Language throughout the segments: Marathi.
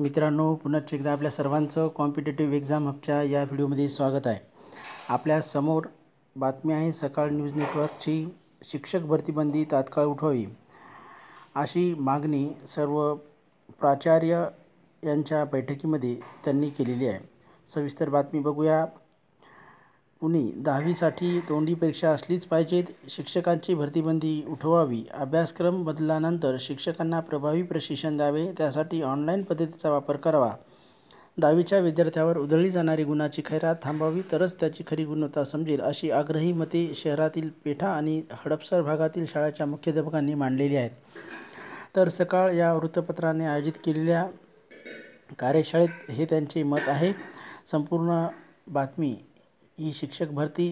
मित्रांनो पुन्हा एकदा आपल्या सर्वांचं कॉम्पिटेटिव्ह एक्झाम हबच्या या व्हिडिओमध्ये स्वागत आहे आपल्या समोर बातमी आहे सकाळ न्यूज नेटवर्कची शिक्षक भरतीबंदी तात्काळ उठवावी अशी मागणी सर्व प्राचार्य यांच्या बैठकीमध्ये त्यांनी केलेली आहे सविस्तर बातमी बघूया कुणी दहावीसाठी तोंडी परीक्षा असलीच पाहिजेत शिक्षकांची भरतीबंदी उठवावी अभ्यासक्रम बदलानंतर शिक्षकांना प्रभावी प्रशिक्षण द्यावे त्यासाठी ऑनलाईन पद्धतीचा वापर करावा दहावीच्या विद्यार्थ्यावर उधळली जाणारी गुणाची खैरात थांबावी तरच त्याची खरी गुणवत्ता समजेल अशी आग्रही मते शहरातील पेठा आणि हडपसर भागातील शाळेच्या मुख्याध्यापकांनी मांडलेली आहेत तर सकाळ या वृत्तपत्राने आयोजित केलेल्या कार्यशाळेत हे त्यांचे मत आहे संपूर्ण बातमी ही शिक्षक भरती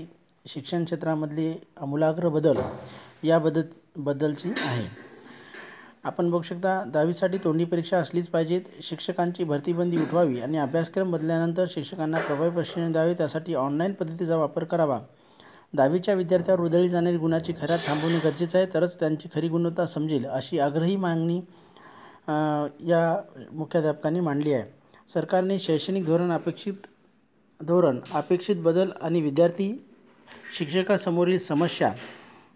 शिक्षण क्षेत्रामधली आमूलाग्र बदल या बदत बद्दलची आहे आपण बघू शकता दहावीसाठी तोंडी परीक्षा असलीच पाहिजेत शिक्षकांची भरतीबंदी उठवावी आणि अभ्यासक्रम बदल्यानंतर शिक्षकांना प्रभावी प्रशिक्षण द्यावे त्यासाठी ऑनलाईन पद्धतीचा वापर करावा दहावीच्या विद्यार्थ्यावर उदळी जाणारी गुणाची खऱ्या थांबवणे गरजेचं आहे तरच त्यांची खरी गुणवत्ता समजेल अशी आग्रही मागणी या मुख्याध्यापकांनी मांडली आहे सरकारने शैक्षणिक धोरण अपेक्षित धोरण अपेक्षित बदल आणि विद्यार्थी शिक्षकासमोरील समस्या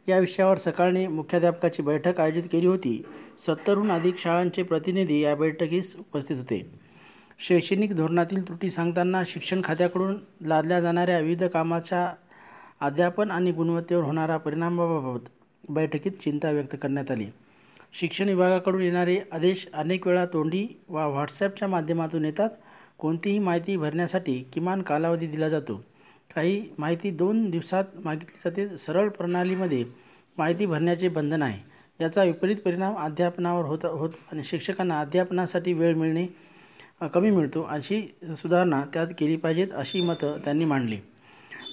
या विषयावर सकाळने मुख्याध्यापकाची बैठक आयोजित केली होती सत्तरहून अधिक शाळांचे प्रतिनिधी या बैठकीस उपस्थित होते शैक्षणिक धोरणातील त्रुटी सांगताना शिक्षण खात्याकडून लादल्या जाणाऱ्या विविध कामाच्या अध्यापन आणि गुणवत्तेवर होणारा परिणामाबाबत बैठकीत चिंता व्यक्त करण्यात आली शिक्षण विभागाकडून येणारे आदेश अनेक वेळा तोंडी वा व्हॉट्सॲपच्या माध्यमातून येतात कोणतीही माहिती भरण्यासाठी किमान कालावधी दिला जातो काही माहिती दोन दिवसात मागितली जाते सरळ प्रणालीमध्ये माहिती भरण्याचे बंधन आहे याचा विपरीत परिणाम अध्यापनावर होत होत आणि शिक्षकांना अध्यापनासाठी वेळ मिळणे कमी मिळतो अशी सुधारणा त्यात केली पाहिजेत अशी मतं त्यांनी मांडली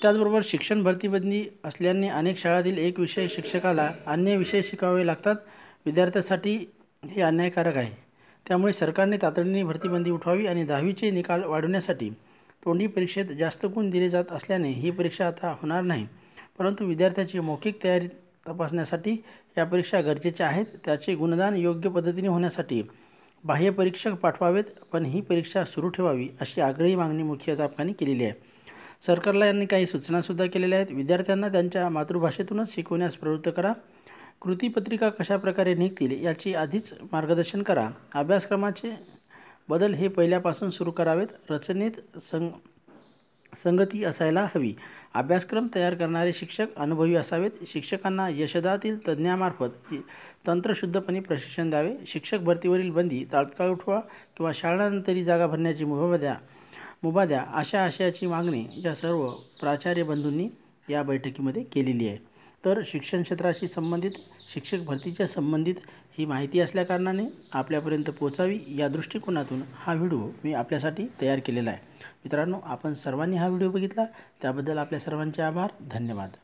त्याचबरोबर शिक्षण भरतीबंदी असल्याने अनेक शाळांतील एक विषय शिक्षकाला अन्य विषय शिकावे लागतात विद्यार्थ्यांसाठी हे अन्यायकारक आहे त्यामुळे सरकारने तातडीने भरतीबंदी उठवावी आणि दहावीचे निकाल वाढवण्यासाठी तोंडी परीक्षेत जास्त गुण दिले जात असल्याने ही परीक्षा आता होणार नाही परंतु विद्यार्थ्याची मौखिक तयारी तपासण्यासाठी या परीक्षा गरजेच्या आहेत त्याचे गुणदान योग्य पद्धतीने होण्यासाठी बाह्य परीक्षक पाठवावेत पण ही परीक्षा सुरू ठेवावी अशी आग्रही मागणी मुख्याध्यापकांनी केलेली आहे सरकारला यांनी काही सूचनासुद्धा केलेल्या आहेत विद्यार्थ्यांना त्यांच्या मातृभाषेतूनच शिकवण्यास प्रवृत्त करा कृतीपत्रिका कशाप्रकारे निघतील याची आधीच मार्गदर्शन करा अभ्यासक्रमाचे बदल हे पहिल्यापासून सुरू करावेत रचनेत संग संगती असायला हवी अभ्यासक्रम तयार करणारे शिक्षक अनुभवी असावेत शिक्षकांना यशदातील तज्ज्ञामार्फत तंत्रशुद्धपणे प्रशिक्षण द्यावे शिक्षक भरतीवरील बंदी तात्काळ उठवा किंवा शाळांतरी जागा भरण्याची मुभा द्या अशा आशयाची मागणी या सर्व प्राचार्य बंधूंनी या बैठकीमध्ये केलेली आहे तर शिक्षण क्षेत्राशी संबंधित शिक्षक भरतीच्या संबंधित ही माहिती असल्याकारणाने आपल्यापर्यंत पोचावी या दृष्टिकोनातून हा व्हिडिओ मी आपल्यासाठी तयार केलेला आहे मित्रांनो आपण सर्वांनी हा व्हिडिओ बघितला त्याबद्दल आपल्या सर्वांचे आभार धन्यवाद